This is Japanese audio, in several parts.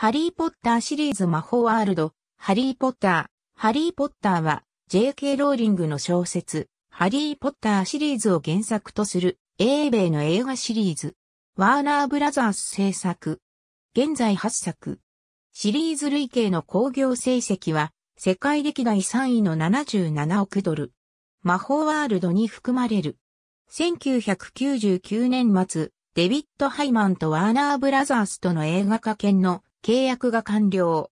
ハリーポッターシリーズ魔法ワールド、ハリーポッター。ハリーポッターは J.K. ローリングの小説、ハリーポッターシリーズを原作とする英米の映画シリーズ。ワーナーブラザース制作。現在8作。シリーズ累計の興行成績は世界歴代3位の77億ドル。魔法ワールドに含まれる。1999年末、デビッド・ハイマンとワーナーブラザースとの映画化権の契約が完了。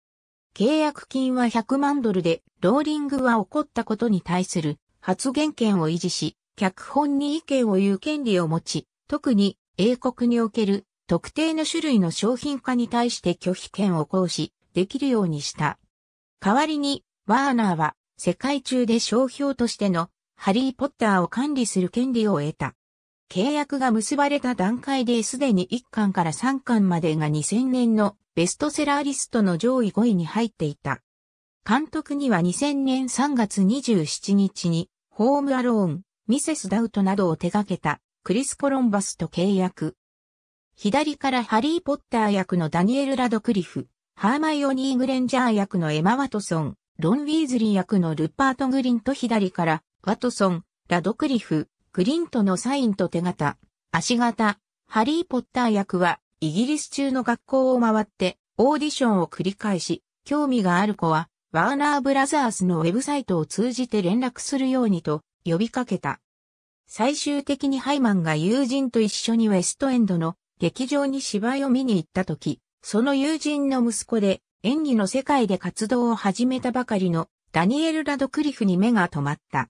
契約金は100万ドルで、ローリングは起こったことに対する発言権を維持し、脚本に意見を言う権利を持ち、特に英国における特定の種類の商品化に対して拒否権を行使できるようにした。代わりに、ワーナーは世界中で商標としてのハリー・ポッターを管理する権利を得た。契約が結ばれた段階ですでに1巻から3巻までが2000年のベストセラーリストの上位5位に入っていた。監督には2000年3月27日に、ホームアローン、ミセス・ダウトなどを手掛けた、クリス・コロンバスと契約。左からハリー・ポッター役のダニエル・ラドクリフ、ハーマイオニー・グレンジャー役のエマ・ワトソン、ロン・ウィーズリー役のルパート・グリンと左から、ワトソン、ラドクリフ、グリントのサインと手形、足形、ハリー・ポッター役は、イギリス中の学校を回ってオーディションを繰り返し、興味がある子は、ワーナーブラザースのウェブサイトを通じて連絡するようにと呼びかけた。最終的にハイマンが友人と一緒にウェストエンドの劇場に芝居を見に行った時、その友人の息子で演技の世界で活動を始めたばかりのダニエル・ラドクリフに目が止まった。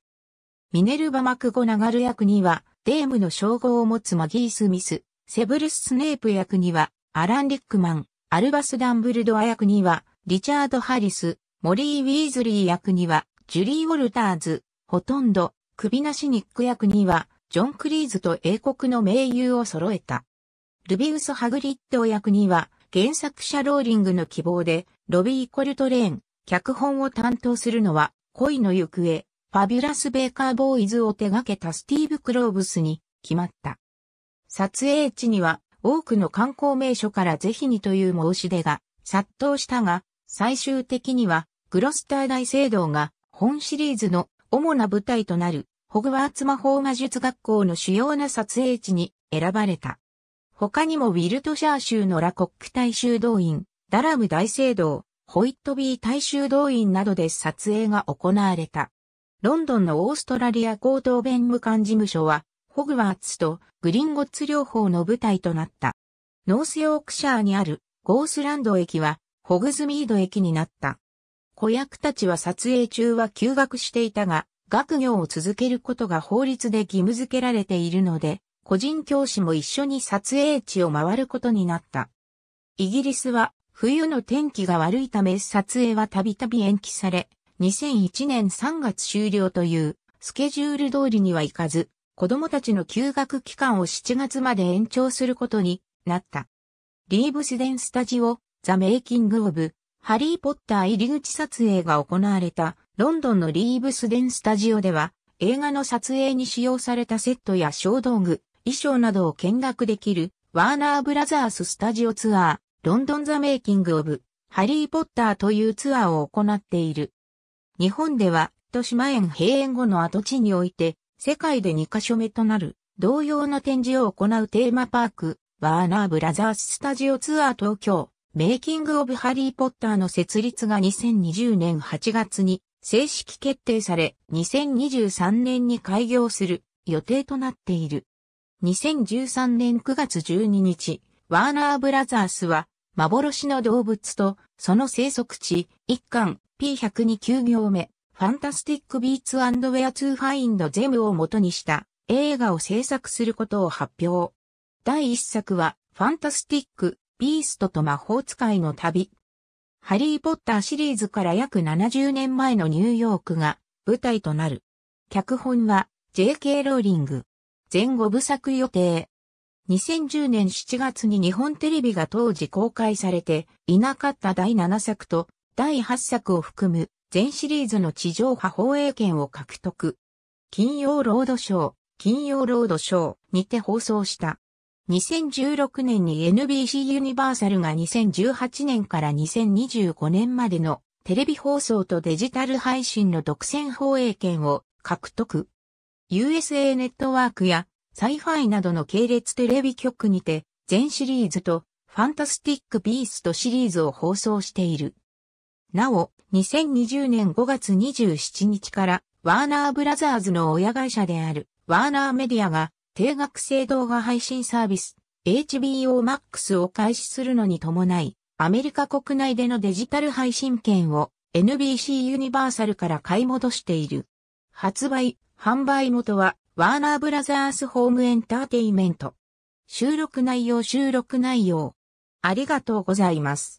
ミネルバ・マクゴナガル役には、デームの称号を持つマギー・スミス、セブルス・スネープ役には、アラン・リックマン、アルバス・ダンブルドア役には、リチャード・ハリス、モリー・ウィーズリー役には、ジュリー・ウォルターズ、ほとんど、首なしニック役には、ジョン・クリーズと英国の名優を揃えた。ルビウス・ハグリッド役には、原作者ローリングの希望で、ロビー・コルトレーン、脚本を担当するのは、恋の行方、ファビュラス・ベーカー・ボーイズを手掛けたスティーブ・クローブスに決まった。撮影地には多くの観光名所からぜひにという申し出が殺到したが、最終的にはグロスター大聖堂が本シリーズの主な舞台となるホグワーツ魔法魔術学校の主要な撮影地に選ばれた。他にもウィルトシャー州のラコック大衆動員、ダラム大聖堂、ホイットビー大衆動員などで撮影が行われた。ロンドンのオーストラリア高等弁務官事務所は、ホグワーツとグリンゴッツ両方の舞台となった。ノースヨークシャーにあるゴースランド駅はホグズミード駅になった。子役たちは撮影中は休学していたが、学業を続けることが法律で義務付けられているので、個人教師も一緒に撮影地を回ることになった。イギリスは冬の天気が悪いため撮影はたびたび延期され、2001年3月終了というスケジュール通りには行かず、子供たちの休学期間を7月まで延長することになった。リーブスデンスタジオ、ザ・メイキング・オブ、ハリー・ポッター入り口撮影が行われたロンドンのリーブスデンスタジオでは映画の撮影に使用されたセットや小道具、衣装などを見学できるワーナーブラザーススタジオツアー、ロンドン・ザ・メイキング・オブ、ハリー・ポッターというツアーを行っている。日本では、豊島園閉園後の跡地において、世界で2カ所目となる同様の展示を行うテーマパーク、ワーナーブラザーススタジオツアー東京、メイキングオブハリーポッターの設立が2020年8月に正式決定され、2023年に開業する予定となっている。2013年9月12日、ワーナーブラザースは、幻の動物と、その生息地、一巻 P102 9行目、ファンタスティック・ビーツ・ウェア・ツー・ファインド・ゼムを元にした映画を制作することを発表。第1作は、ファンタスティック・ビーストと魔法使いの旅。ハリー・ポッターシリーズから約70年前のニューヨークが舞台となる。脚本は J.K. ローリング。前後部作予定。2010年7月に日本テレビが当時公開されていなかった第7作と第8作を含む全シリーズの地上波放映権を獲得。金曜ロードショー、金曜ロードショーにて放送した。2016年に NBC ユニバーサルが2018年から2025年までのテレビ放送とデジタル配信の独占放映権を獲得。USA ネットワークやサイファイなどの系列テレビ局にて全シリーズとファンタスティック・ビーストシリーズを放送している。なお、2020年5月27日からワーナーブラザーズの親会社であるワーナーメディアが定額制動画配信サービス HBO Max を開始するのに伴いアメリカ国内でのデジタル配信権を NBC ユニバーサルから買い戻している。発売、販売元はワーナーブラザーズホームエンターテイメント。収録内容収録内容。ありがとうございます。